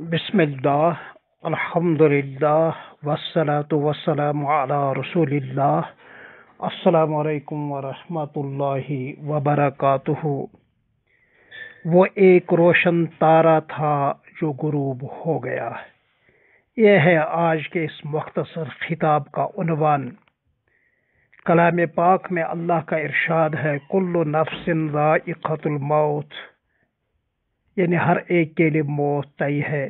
बिसमिल्लाह والسلام على رسول الله السلام عليكم वालेकुम الله وبركاته वो एक रोशन तारा था जो गुरूब हो गया यह है आज के इस मख्तसर खिताब का उनवान कलाम पाक में अल्लाह का इरशाद है कुल्लु नफ्सिन राइक़तुल मौत यानी हर एक के लिए मौत तय है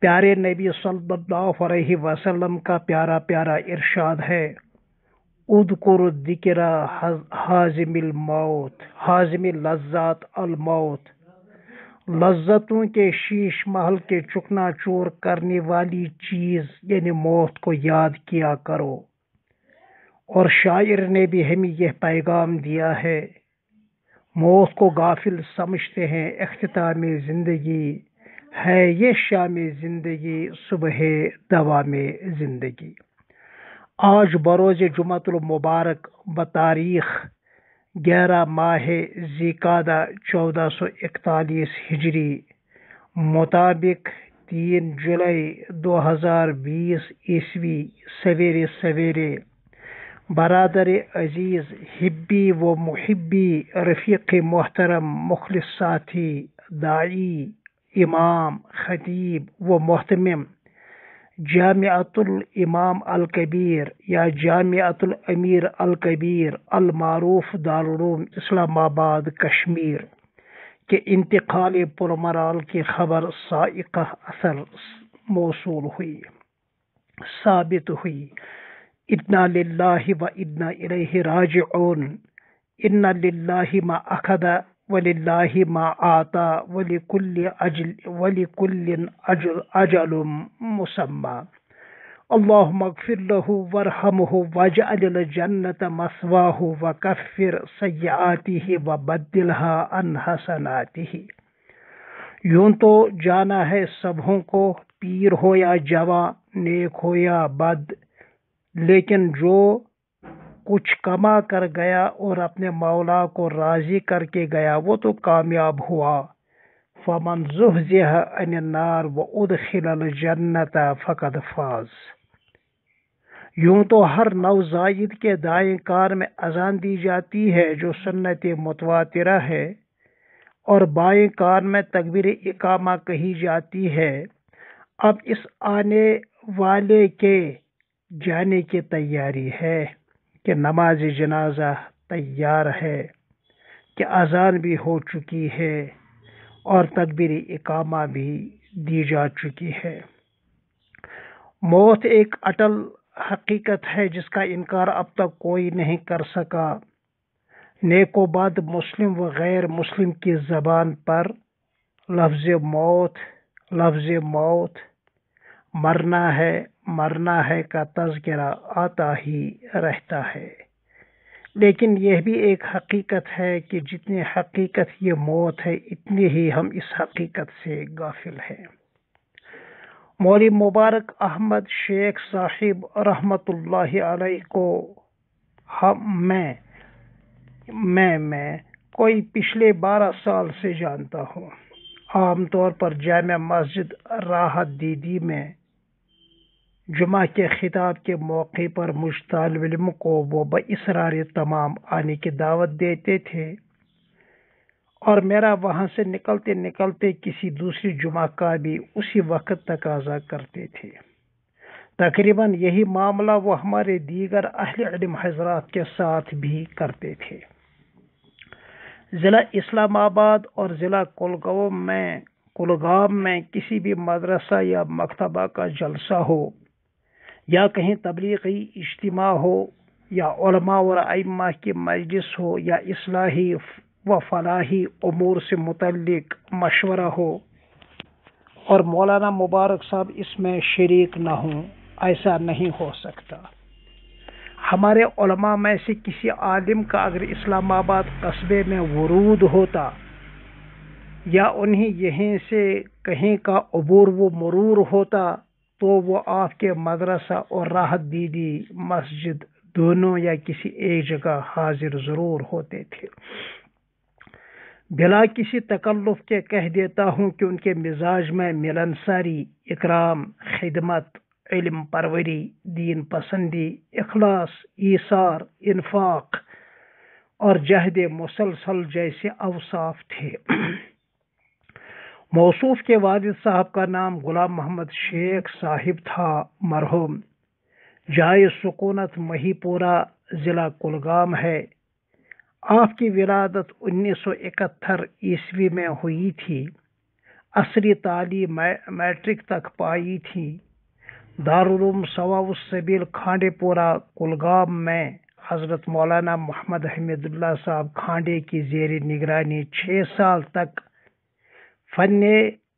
प्यारे नबी सल्लल्लाहु अलैहि वसल्लम का प्यारा प्यारा इरशाद है उदकुर दिकरा हाजमिल मौत हाजम लज्जात अलमौत लज्जतों के शीश महल के चुकना चोर करने वाली चीज़ यानी मौत को याद किया करो और शायर ने भी हमें यह पैगाम दिया है मौत को गाफिल समझते हैं अख्ताम ज़िंदगी है ये शाम ज़िंदगी सुबह दवा में ज़िंदगी आज बरोज़ जुमतुलमबारक बतारीख ग्यारह माह जिकादा चौदह सौ इकतालीस हिजरी मुताबिक तीन जुलाई दो हज़ार बीस ईस्वी सवेरे सवेरे बरदर अजीज حبی व محبی रफीक़ मोहतरम मुखल साथी दाई इमाम खतीब व मोहतम जामियातुलमाम अलकबीर या जामियातुलमीर अलकबीर अलमारूफ दारूम इस्लामाबाद कश्मीर के इंतकाल पुरमराल की खबर साइका असर मौसू हुई साबित हुई इन्ना लिल्लाहि व इन्ना इलैहि राजिऊन इन्ना लिल्लाहि मा अखद वलिल्लाहि मा आता वलिकुल्ल अजल वलिकुल्ल अजल अजल मुसम्मा اللهم اغفر له وارحمه واجعل الجنة مثواه وكفر سيئاته وبدلها عن حسناته यूं तो जाना है सबों को पीर हो या जवा नेक हो या बद लेकिन जो कुछ कमा कर गया और अपने मौला को राज़ी करके गया वो तो कामयाब हुआ फमन जुह अनार व उदखिल जन्नत फ़कद फाज यूं तो हर नवजाइद के दाएं कार में अजान दी जाती है जो सन्नत मतवातरा है और बाएं कार में तकबीर इकामा कही जाती है अब इस आने वाले के जाने की तैयारी है कि नमाज जनाजा तैयार है कि अजान भी हो चुकी है और तकबीर इकामा भी दी जा चुकी है मौत एक अटल हकीकत है जिसका इनकार अब तक कोई नहीं कर सका नेकोबाद मुस्लिम व गैर मुस्लिम की ज़बान पर लफ्ज़ मौत लफ्ज़ मौत मरना है मरना है का तस्करा आता ही रहता है लेकिन यह भी एक हकीकत है कि जितनी हकीकत ये मौत है इतनी ही हम इस हकीकत से गाफिल हैं मौली मुबारक अहमद शेख साहिब रहमतुल्लाह अलैह को हम मैं मैं मैं कोई पिछले बारह साल से जानता हूँ आमतौर पर जाम मस्जिद राहत दीदी में जुमा के खिताब के मौके पर मुझ को वो बसरार तमाम आने की दावत देते थे और मेरा वहाँ से निकलते निकलते किसी दूसरी जुमा का भी उसी वक्त तकाजा करते थे तकरीबन यही मामला वो हमारे दीगर अहलम हजरात के साथ भी करते थे ज़िला इस्लामाबाद और ज़िला कुलगाम में कुलगाम में किसी भी मदरसा या मकतबा का जलसा हो या कहीं तबलीगी इज्तम हो या और आइमा की मजलिस हो या इसलाही व फलाही अमूर से मुतलक मशवरा हो और मौलाना मुबारक साहब इसमें शरीक ना हों ऐसा नहीं हो सकता हमारे में से किसी आलिम का अगर इस्लामाबाद कस्बे में वरूद होता या उन्हें यहीं से कहीं का अबूर व मरूर होता तो वो आपके मदरसा और राहत दीदी मस्जिद दोनों या किसी एक जगह हाजिर ज़रूर होते थे बिला किसी तकल्लुफ़ के कह देता हूँ कि उनके मिजाज में मिलनसारी इकराम खिदमत इलम परवरी दीन पसंदी इखलास ईसार इन्फाक और जहद मुसलसल जैसे अवसाफ थे मौसूफ के वालिद साहब का नाम गुलाम मोहम्मद शेख साहिब था मरहूम जाय सुकूनत महीपुरा ज़िला कुलगाम है आपकी विलादत 1971 ईस्वी में हुई थी असरी ताली मैट्रिक तक पाई थी दारुलूम सवाउसबील खांडेपुरा कुलगाम में हज़रत मौलाना मोहम्मद हमीदुल्ला साहब खांडे की जेर निगरानी छः साल तक फ़न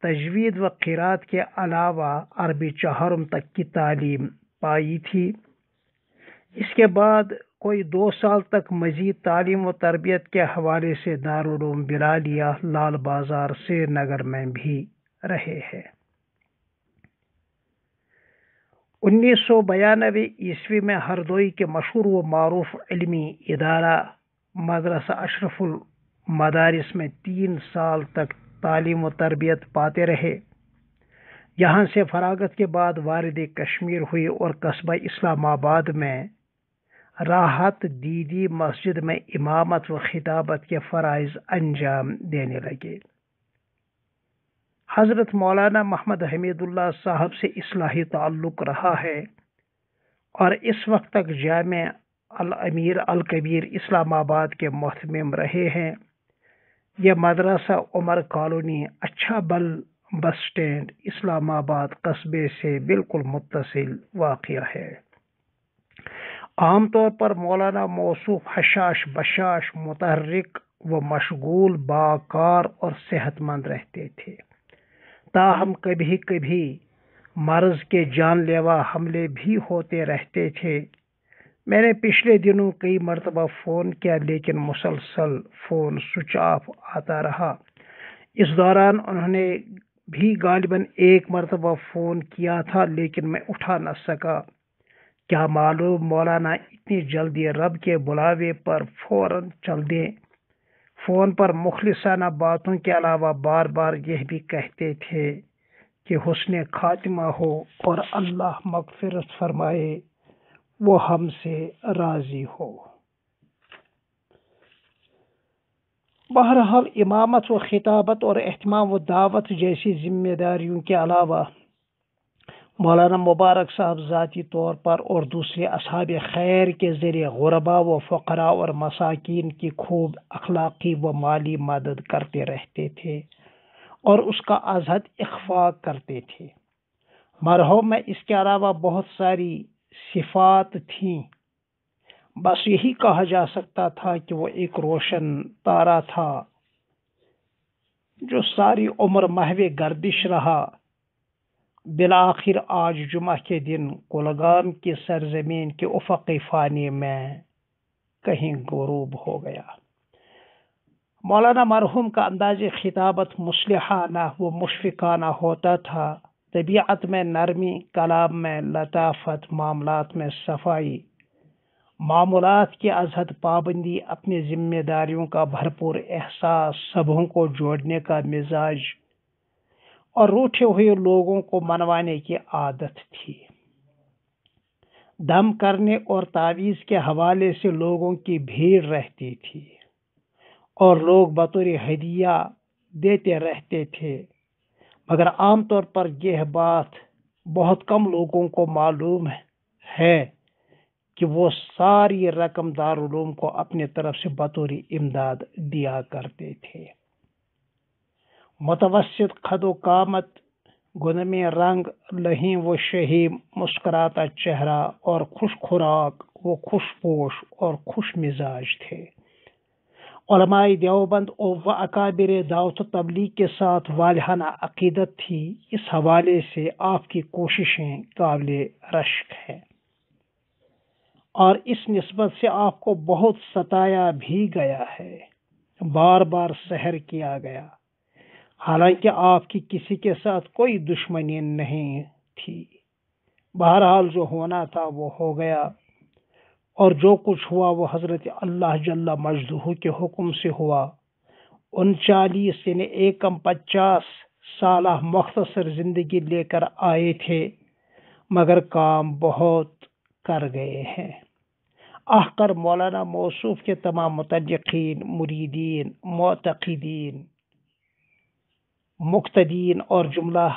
तजवीद व क़ीरात के अलावा अरबी चहरम तक की तालीम पाई थी इसके बाद कोई दो साल तक मज़ीद तालीम व तरबियत के हवाले से दारूम लिया लाल बाज़ार श्रीनगर में भी रहे हैं उन्नीस सौ बयानबे ईस्वी में हरदोई के मशहूर व मरूफ इलमी इदारा मदरसा अशरफुल मदारस में तीन साल तक तालीम तरबियत पाते रहे यहाँ से फरागत के बाद वारद कश्मीर हुई और कस्बा इस्लामाबाद में राहत दीदी मस्जिद में इमामत व खिताबत के फ़रज़ अंजाम देने लगे हज़रत मौलाना महमद हमीदुल्ला साहब से इसलाही ताल्लुक़ रहा है और इस वक्त तक जाम अमीर अलकबीर इस्लामाबाद के महतम रहे हैं यह मदरसा उमर कॉलोनी अच्छा बल बस स्टैंड इस्लामाबाद कस्बे से बिल्कुल मुतसिल वाक़ है आमतौर पर मौलाना मौसू हशाश बशाश मुतहरक व मशगूल बाकार और सेहतमंद रहते थे ताहम कभी कभी मर्ज़ के जानलेवा हमले भी होते रहते थे मैंने पिछले दिनों कई मरतबा फ़ोन किया लेकिन मुसलसल फ़ोन स्विच ऑफ आता रहा इस दौरान उन्होंने भी गालिबा एक मरतबा फ़ोन किया था लेकिन मैं उठा न सका क्या मालूम मौलाना इतनी जल्दी रब के बुलावे पर फ़ौर चल दें फ़ोन पर मुखलसाना बातों के अलावा बार बार यह भी कहते थे कि हुसन खातिमा हो और अल्लाह मगफरत फरमाए वो हमसे राज़ी हो बहरहाल इमामत व खिताबत और अहतमाम व दावत जैसी जिम्मेदारियों के अलावा मौलाना मुबारक साहब ज़ाती तौर पर और दूसरे असहाब खैर के ज़रिए गुरबा व फ़करा और मसाकिन की खूब अखलाक़ी व माली मदद करते रहते थे और उसका आज़ाद अखवा करते थे मरहम में इसके अलावा बहुत सारी सिफात थीं बस यही कहा जा सकता था कि वो एक रोशन तारा था जो सारी उम्र महव गर्दिश रहा बिलाखिर आज जुमा के दिन कुलगाम की सरजमीन के उफक फ़ानी में कहीं गुरूब हो गया मौलाना मरहूम का अंदाज खिताबत मुसलहाना व मुशफ़िकाना होता था तबीयत में नरमी कलाम में लताफत मामलात में सफाई मामूलत की अजहद पाबंदी अपनी जिम्मेदारियों का भरपूर एहसास सबों को जोड़ने का मिजाज और रूठे हुए लोगों को मनवाने की आदत थी दम करने और तावीज़ के हवाले से लोगों की भीड़ रहती थी और लोग बतौर हदिया देते रहते थे मगर आम तौर पर यह बात बहुत कम लोगों को मालूम है कि वो सारी रकम दारूम को अपनी तरफ से बतौरी इमदाद दिया करते थे मुतवसत खदो कामत गुनमे रंग लहीं वो शही मुस्कराता चेहरा और खुश खुराक वो खुशपोश और खुश मिजाज थे देवबंद और अकाबिर दावत तबलीग के साथ वालहाना अकीदत थी इस हवाले से आपकी कोशिशें काबिल रश्क है और इस नस्बत से आपको बहुत सताया भी गया है बार बार सहर किया गया हालांकि आपकी किसी के साथ कोई दुश्मनी नहीं थी बहरहाल जो होना था वो हो गया और जो कुछ हुआ वो हज़रत अल्लाह जल्ला मजदू के हुक्म से हुआ उनचालीस दिन एकम पचास साल मख्तसर ज़िंदगी लेकर आए थे मगर काम बहुत कर गए हैं आकर मौलाना मौसूफ के तमाम मतलकिन मुरीदीन मतदीन मुख्तदीन और जुमला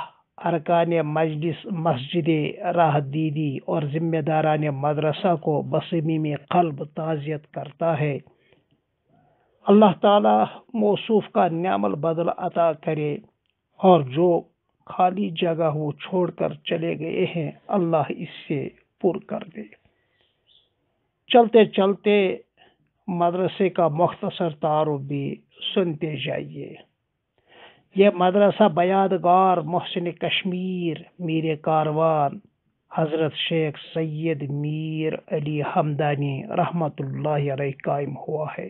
अरकान मजलिस मस्जिद राह दीदी और ज़िम्मेदारान मदरसा को बसमी में कल्ब ताज़ियत करता है अल्लाह ताला मौसूफ़ का न्यामल बदल अता करे और जो खाली जगह वो छोड़कर चले गए हैं अल्लाह इससे पुर कर दे चलते चलते मदरसे का मख्तसर तारुफ भी सुनते जाइए ये मदरसा बयादगार मोहसिन कश्मीर मीर कारवान हज़रत शेख सैयद मीर अली हमदानी रहमत कायम हुआ है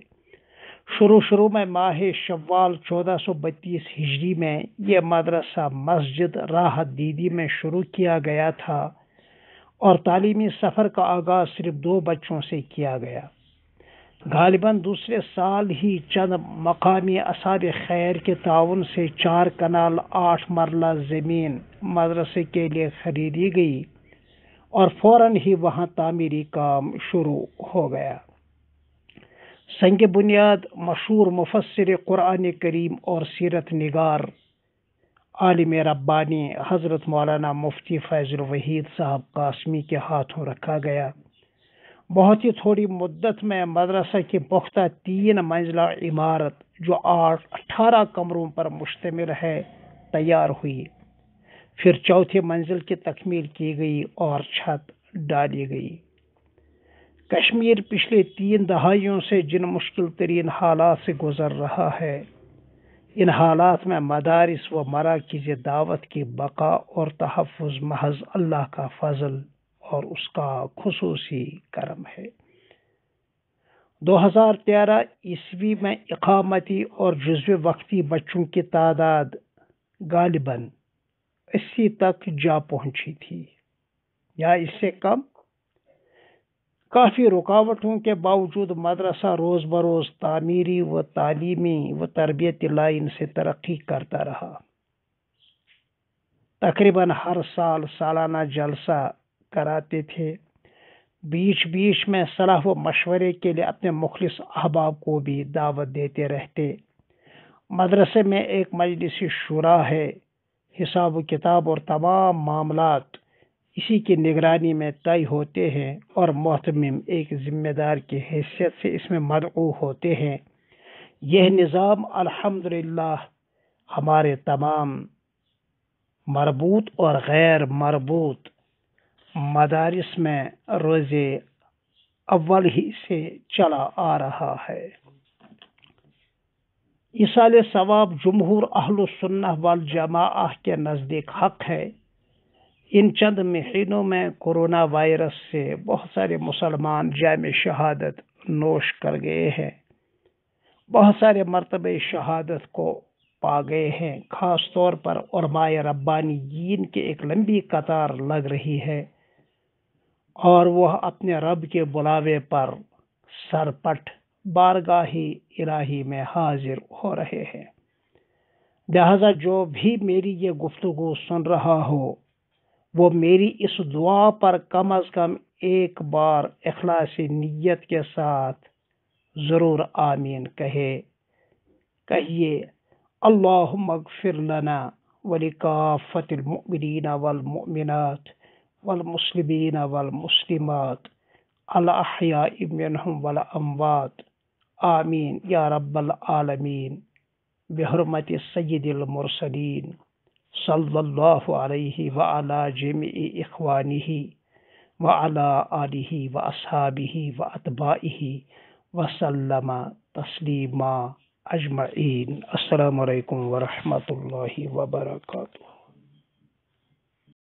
शुरू शुरू में माह शवाल 1432 हिजरी में यह मदरसा मस्जिद राहत दीदी में शुरू किया गया था और तालीमी सफ़र का आगाज़ सिर्फ दो बच्चों से किया गया गालिबा दूसरे साल ही चंद मकामी असाब खैर के ताउन से चार कनाल आठ मरला ज़मीन मदरसे के लिए खरीदी गई और फ़ौर ही वहाँ तामीरी काम शुरू हो गया संग बुनियाद मशहूर मुफसर कुरान करीम और सीरत निगार आलिम रब्बानी हज़रत मौलाना मुफ्ती फैज़ुल वहीद साहब कासमी के हाथों रखा गया बहुत ही थोड़ी मुद्दत में मदरसा की पुख्ता तीन मंजिला इमारत जो आठ अठारह कमरों पर मुश्तमिल है तैयार हुई फिर चौथी मंजिल की तकमील की गई और छत डाली गई कश्मीर पिछले तीन दहाइयों से जिन मुश्किल तरीन हालात से गुजर रहा है इन हालात में मदारस व मराकज़ दावत की बका और तहफ़ महज अल्लाह का फजल और उसका खसूसी करम है 2013 ईस्वी में इकामती और जज्व वक्ती बच्चों की तादाद गालिबन अस्सी तक जा पहुंची थी या इससे कम काफ़ी रुकावटों के बावजूद मदरसा रोज़ बरोज़ तामीरी व तालीमी व तरबियती लाइन से तरक्की करता रहा तकरीबन हर साल सालाना जलसा कराते थे बीच बीच में सलाह व मशवरे के लिए अपने मुखलिस अहबाब को भी दावत देते रहते मदरसे में एक मजलिसी शुरा है हिसाब किताब और तमाम मामला इसी की निगरानी में तय होते हैं और महतमिम एक ज़िम्मेदार की हैसियत से इसमें मदऊ होते हैं यह निज़ाम अल्हम्दुलिल्लाह हमारे तमाम मरबूत और गैर मरबूत मदारस में रोज़े अव्वल ही से चला आ रहा है इसाल सवाब जमहूर अहल सुन्ना वाल जमा के नज़दीक हक है इन चंद महीनों में कोरोना वायरस से बहुत सारे मुसलमान जाम शहादत नोश कर गए हैं बहुत सारे मरतब शहादत को पा गए हैं ख़ास तौर पर उर्माय रब्बानी जीन के एक लंबी कतार लग रही है और वह अपने रब के बुलावे पर सरपट बारगाही इलाही में हाजिर हो रहे हैं लिहाजा जो भी मेरी ये गुफ्तु सुन रहा हो वो मेरी इस दुआ पर कम अज़ कम एक बार अखलास नीयत के साथ ज़रूर आमीन कहे कहिए अल्लाह मगफिर लना वलिकाफ़तमिन वलमिनत वलमसलमिन वलमसलिमत अलाहिया इमिनहम वल अमवात आमीन या रब्बल आलमीन बेहरमत सैदिलमरसदीन सल्लल्लाहु अलैहि वअला जमी इखवानिही वअला आलिही व असहाबिही व अतबाही वसल्लम तस्लीमा अजमईन अस्सलाम वालेकुम वरहमतुल्लाहि वबरकातुहू